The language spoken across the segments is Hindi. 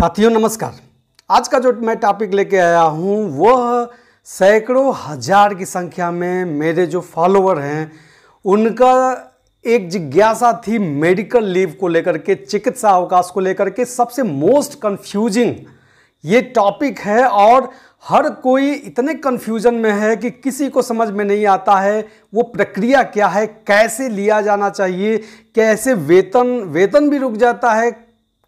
साथियों नमस्कार आज का जो मैं टॉपिक लेके आया हूँ वह सैकड़ों हजार की संख्या में मेरे जो फॉलोवर हैं उनका एक जिज्ञासा थी मेडिकल लीव को लेकर के चिकित्सा अवकाश को लेकर के सबसे मोस्ट कंफ्यूजिंग ये टॉपिक है और हर कोई इतने कन्फ्यूजन में है कि किसी को समझ में नहीं आता है वो प्रक्रिया क्या है कैसे लिया जाना चाहिए कैसे वेतन वेतन भी रुक जाता है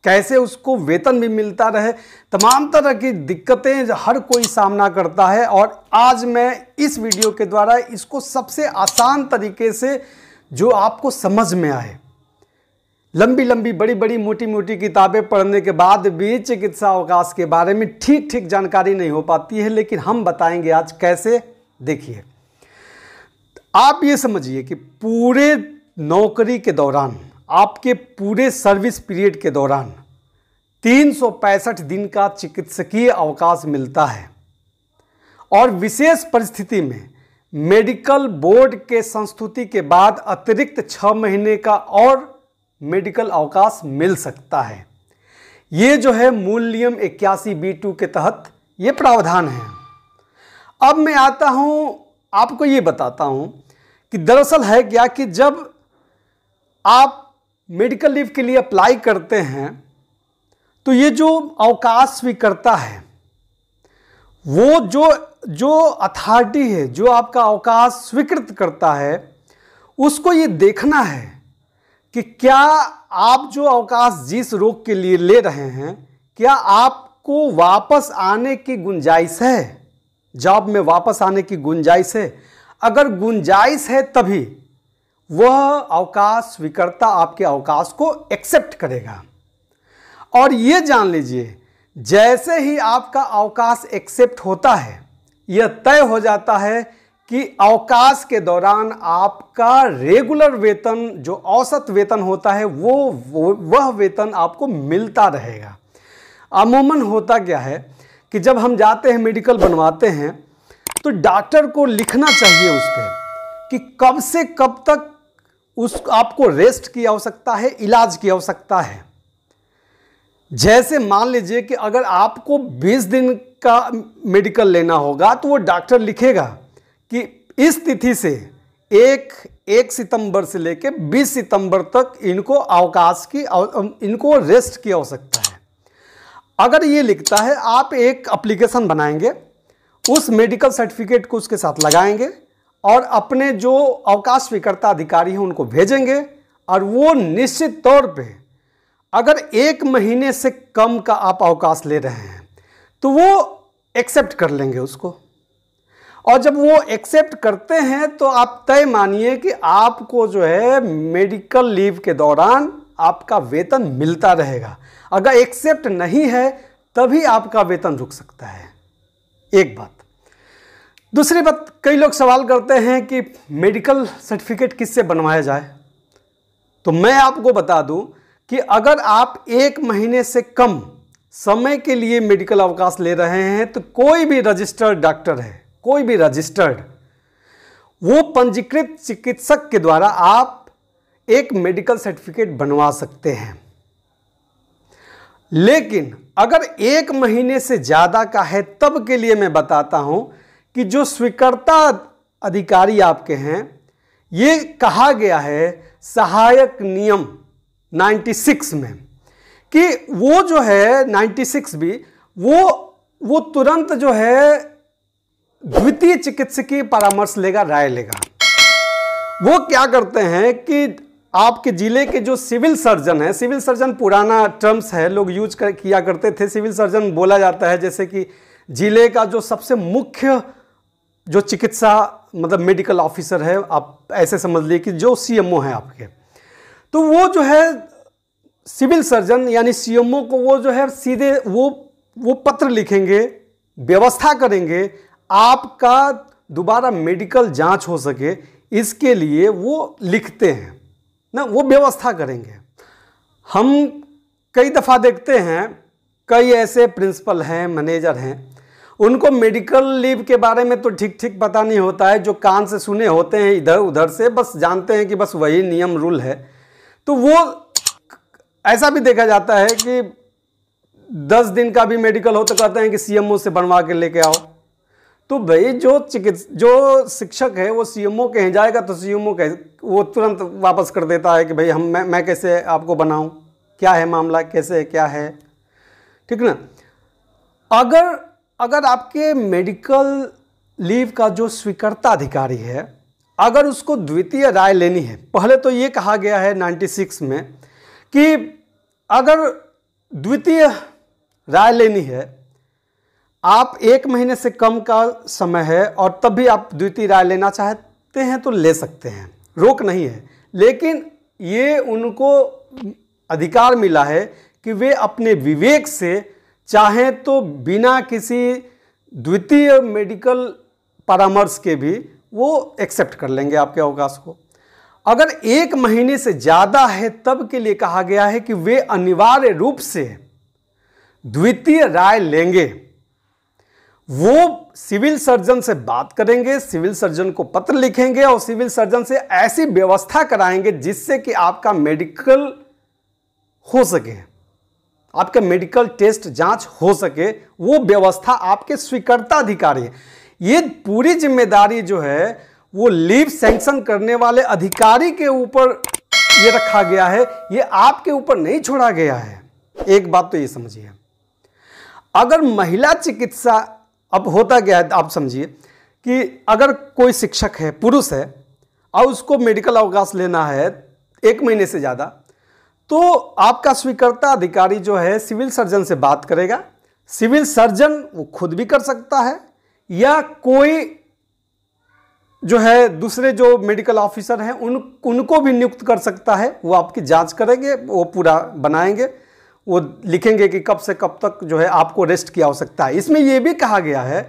कैसे उसको वेतन भी मिलता रहे तमाम तरह की दिक्कतें हर कोई सामना करता है और आज मैं इस वीडियो के द्वारा इसको सबसे आसान तरीके से जो आपको समझ में आए लंबी लंबी बड़ी बड़ी मोटी मोटी किताबें पढ़ने के बाद भी चिकित्सा अवकाश के बारे में ठीक ठीक जानकारी नहीं हो पाती है लेकिन हम बताएंगे आज कैसे देखिए आप ये समझिए कि पूरे नौकरी के दौरान आपके पूरे सर्विस पीरियड के दौरान तीन दिन का चिकित्सकीय अवकाश मिलता है और विशेष परिस्थिति में मेडिकल बोर्ड के संस्तुति के बाद अतिरिक्त छः महीने का और मेडिकल अवकाश मिल सकता है ये जो है मूल नियम इक्यासी बी टू के तहत ये प्रावधान है अब मैं आता हूँ आपको ये बताता हूँ कि दरअसल है क्या कि जब आप मेडिकल लीव के लिए अप्लाई करते हैं तो ये जो अवकाश स्वीकर्ता है वो जो जो अथॉरिटी है जो आपका अवकाश स्वीकृत करता है उसको ये देखना है कि क्या आप जो अवकाश जिस रोग के लिए ले रहे हैं क्या आपको वापस आने की गुंजाइश है जॉब में वापस आने की गुंजाइश है अगर गुंजाइश है तभी वह अवकाश स्वीकर्ता आपके अवकाश को एक्सेप्ट करेगा और ये जान लीजिए जैसे ही आपका अवकाश एक्सेप्ट होता है यह तय हो जाता है कि अवकाश के दौरान आपका रेगुलर वेतन जो औसत वेतन होता है वो वह वेतन आपको मिलता रहेगा अमूमन होता क्या है कि जब हम जाते हैं मेडिकल बनवाते हैं तो डॉक्टर को लिखना चाहिए उस पर कि कब से कब तक उस आपको रेस्ट की आवश्यकता है इलाज की आवश्यकता है जैसे मान लीजिए कि अगर आपको 20 दिन का मेडिकल लेना होगा तो वो डॉक्टर लिखेगा कि इस तिथि से एक एक सितंबर से लेकर 20 सितंबर तक इनको अवकाश की इनको रेस्ट की आवश्यकता है अगर ये लिखता है आप एक अप्लीकेशन बनाएंगे उस मेडिकल सर्टिफिकेट को उसके साथ लगाएंगे और अपने जो अवकाश स्वीकर्ता अधिकारी हैं उनको भेजेंगे और वो निश्चित तौर पे अगर एक महीने से कम का आप अवकाश ले रहे हैं तो वो एक्सेप्ट कर लेंगे उसको और जब वो एक्सेप्ट करते हैं तो आप तय मानिए कि आपको जो है मेडिकल लीव के दौरान आपका वेतन मिलता रहेगा अगर एक्सेप्ट नहीं है तभी आपका वेतन रुक सकता है एक बात दूसरी बात कई लोग सवाल करते हैं कि मेडिकल सर्टिफिकेट किससे बनवाया जाए तो मैं आपको बता दूं कि अगर आप एक महीने से कम समय के लिए मेडिकल अवकाश ले रहे हैं तो कोई भी रजिस्टर्ड डॉक्टर है कोई भी रजिस्टर्ड वो पंजीकृत चिकित्सक के द्वारा आप एक मेडिकल सर्टिफिकेट बनवा सकते हैं लेकिन अगर एक महीने से ज़्यादा का है तब के लिए मैं बताता हूं कि जो स्वीकर्ता अधिकारी आपके हैं ये कहा गया है सहायक नियम 96 में कि वो जो है 96 भी वो वो तुरंत जो है द्वितीय चिकित्सकीय परामर्श लेगा राय लेगा वो क्या करते हैं कि आपके जिले के जो सिविल सर्जन है सिविल सर्जन पुराना टर्म्स है लोग यूज कर, किया करते थे सिविल सर्जन बोला जाता है जैसे कि जिले का जो सबसे मुख्य जो चिकित्सा मतलब मेडिकल ऑफिसर है आप ऐसे समझ लिए कि जो ओ हैं आपके तो वो जो है सिविल सर्जन यानी ओ को वो जो है सीधे वो वो पत्र लिखेंगे व्यवस्था करेंगे आपका दोबारा मेडिकल जांच हो सके इसके लिए वो लिखते हैं ना वो व्यवस्था करेंगे हम कई दफ़ा देखते हैं कई ऐसे प्रिंसिपल हैं मैनेजर हैं उनको मेडिकल लीव के बारे में तो ठीक ठीक पता नहीं होता है जो कान से सुने होते हैं इधर उधर से बस जानते हैं कि बस वही नियम रूल है तो वो ऐसा भी देखा जाता है कि दस दिन का भी मेडिकल हो तो कहते हैं कि सीएमओ से बनवा के लेके आओ तो भाई जो चिकित्स जो शिक्षक है वो सीएमओ कहीं जाएगा तो सीएमओ कह वो तुरंत वापस कर देता है कि भाई हम मैं मैं कैसे आपको बनाऊं क्या है मामला कैसे है क्या है ठीक ना अगर अगर आपके मेडिकल लीव का जो स्वीकर्ता अधिकारी है अगर उसको द्वितीय राय लेनी है पहले तो ये कहा गया है 96 में कि अगर द्वितीय राय लेनी है आप एक महीने से कम का समय है और तब भी आप द्वितीय राय लेना चाहते हैं तो ले सकते हैं रोक नहीं है लेकिन ये उनको अधिकार मिला है कि वे अपने विवेक से चाहें तो बिना किसी द्वितीय मेडिकल परामर्श के भी वो एक्सेप्ट कर लेंगे आपके अवकाश को अगर एक महीने से ज़्यादा है तब के लिए कहा गया है कि वे अनिवार्य रूप से द्वितीय राय लेंगे वो सिविल सर्जन से बात करेंगे सिविल सर्जन को पत्र लिखेंगे और सिविल सर्जन से ऐसी व्यवस्था कराएंगे जिससे कि आपका मेडिकल हो सके आपका मेडिकल टेस्ट जांच हो सके वो व्यवस्था आपके स्वीकर्ता अधिकारी है ये पूरी जिम्मेदारी जो है वो लीव सेंक्शन करने वाले अधिकारी के ऊपर ये रखा गया है ये आपके ऊपर नहीं छोड़ा गया है एक बात तो ये समझिए अगर महिला चिकित्सा अब होता गया है आप समझिए कि अगर कोई शिक्षक है पुरुष है और उसको मेडिकल अवकाश लेना है एक महीने से ज़्यादा तो आपका स्वीकर्ता अधिकारी जो है सिविल सर्जन से बात करेगा सिविल सर्जन वो खुद भी कर सकता है या कोई जो है दूसरे जो मेडिकल ऑफिसर हैं उन उनको भी नियुक्त कर सकता है वो आपकी जांच करेंगे वो पूरा बनाएंगे वो लिखेंगे कि कब से कब तक जो है आपको रेस्ट की आवश्यकता है इसमें ये भी कहा गया है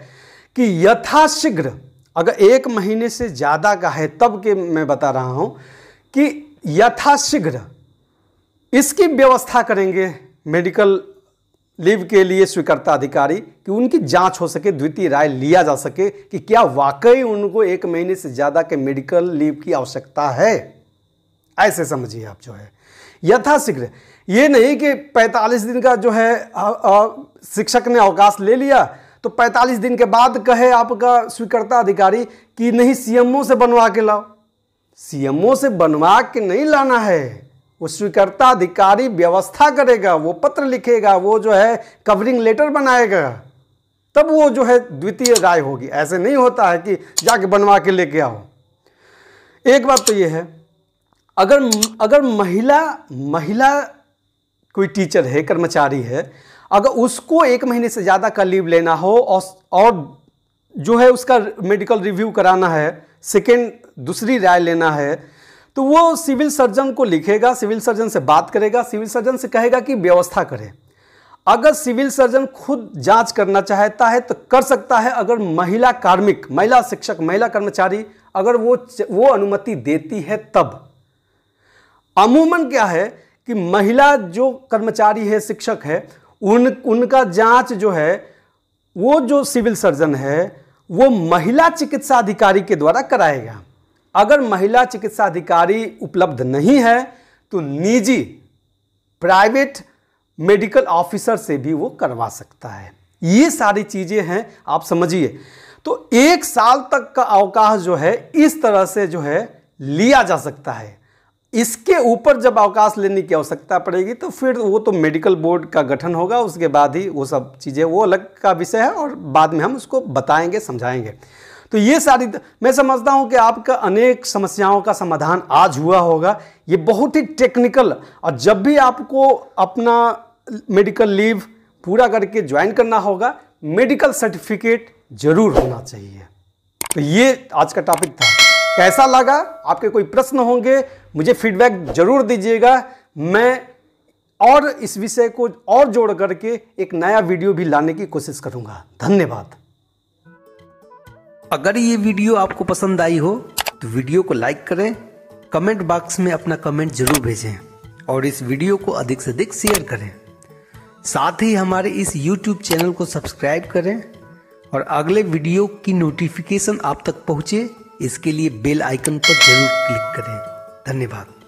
कि यथाशीघ्र अगर एक महीने से ज़्यादा का है तब के मैं बता रहा हूँ कि यथाशीघ्र इसकी व्यवस्था करेंगे मेडिकल लीव के लिए स्वीकर्ता अधिकारी कि उनकी जांच हो सके द्वितीय राय लिया जा सके कि क्या वाकई उनको एक महीने से ज़्यादा के मेडिकल लीव की आवश्यकता है ऐसे समझिए आप जो है यथाशीघ्र ये नहीं कि 45 दिन का जो है शिक्षक ने अवकाश ले लिया तो 45 दिन के बाद कहे आपका स्वीकर्ता अधिकारी कि नहीं सीएमओ से बनवा के लाओ सीएमओ से बनवा के नहीं लाना है वो स्वीकर्ता अधिकारी व्यवस्था करेगा वो पत्र लिखेगा वो जो है कवरिंग लेटर बनाएगा तब वो जो है द्वितीय राय होगी ऐसे नहीं होता है कि जाके बनवा के लेके आओ एक बात तो ये है अगर अगर महिला महिला कोई टीचर है कर्मचारी है अगर उसको एक महीने से ज़्यादा का लीव लेना हो और और जो है उसका मेडिकल रिव्यू कराना है सेकेंड दूसरी राय लेना है तो वो सिविल सर्जन को लिखेगा सिविल सर्जन से बात करेगा सिविल सर्जन से कहेगा कि व्यवस्था करें अगर सिविल सर्जन खुद जांच करना चाहता है तो कर सकता है अगर महिला कार्मिक महिला शिक्षक महिला कर्मचारी अगर वो वो अनुमति देती है तब अमूमन क्या है कि महिला जो कर्मचारी है शिक्षक है उन उनका जांच जो है वो जो सिविल सर्जन है वो महिला चिकित्सा अधिकारी के द्वारा कराएगा अगर महिला चिकित्सा अधिकारी उपलब्ध नहीं है तो निजी प्राइवेट मेडिकल ऑफिसर से भी वो करवा सकता है ये सारी चीज़ें हैं आप समझिए तो एक साल तक का अवकाश जो है इस तरह से जो है लिया जा सकता है इसके ऊपर जब अवकाश लेने की आवश्यकता पड़ेगी तो फिर वो तो मेडिकल बोर्ड का गठन होगा उसके बाद ही वो सब चीज़ें वो अलग का विषय है और बाद में हम उसको बताएंगे समझाएंगे तो ये सारी मैं समझता हूँ कि आपका अनेक समस्याओं का समाधान आज हुआ होगा ये बहुत ही टेक्निकल और जब भी आपको अपना मेडिकल लीव पूरा करके ज्वाइन करना होगा मेडिकल सर्टिफिकेट जरूर होना चाहिए तो ये आज का टॉपिक था कैसा लगा आपके कोई प्रश्न होंगे मुझे फीडबैक जरूर दीजिएगा मैं और इस विषय को और जोड़ करके एक नया वीडियो भी लाने की कोशिश करूँगा धन्यवाद अगर ये वीडियो आपको पसंद आई हो तो वीडियो को लाइक करें कमेंट बॉक्स में अपना कमेंट जरूर भेजें और इस वीडियो को अधिक से अधिक शेयर करें साथ ही हमारे इस यूट्यूब चैनल को सब्सक्राइब करें और अगले वीडियो की नोटिफिकेशन आप तक पहुंचे इसके लिए बेल आइकन पर जरूर क्लिक करें धन्यवाद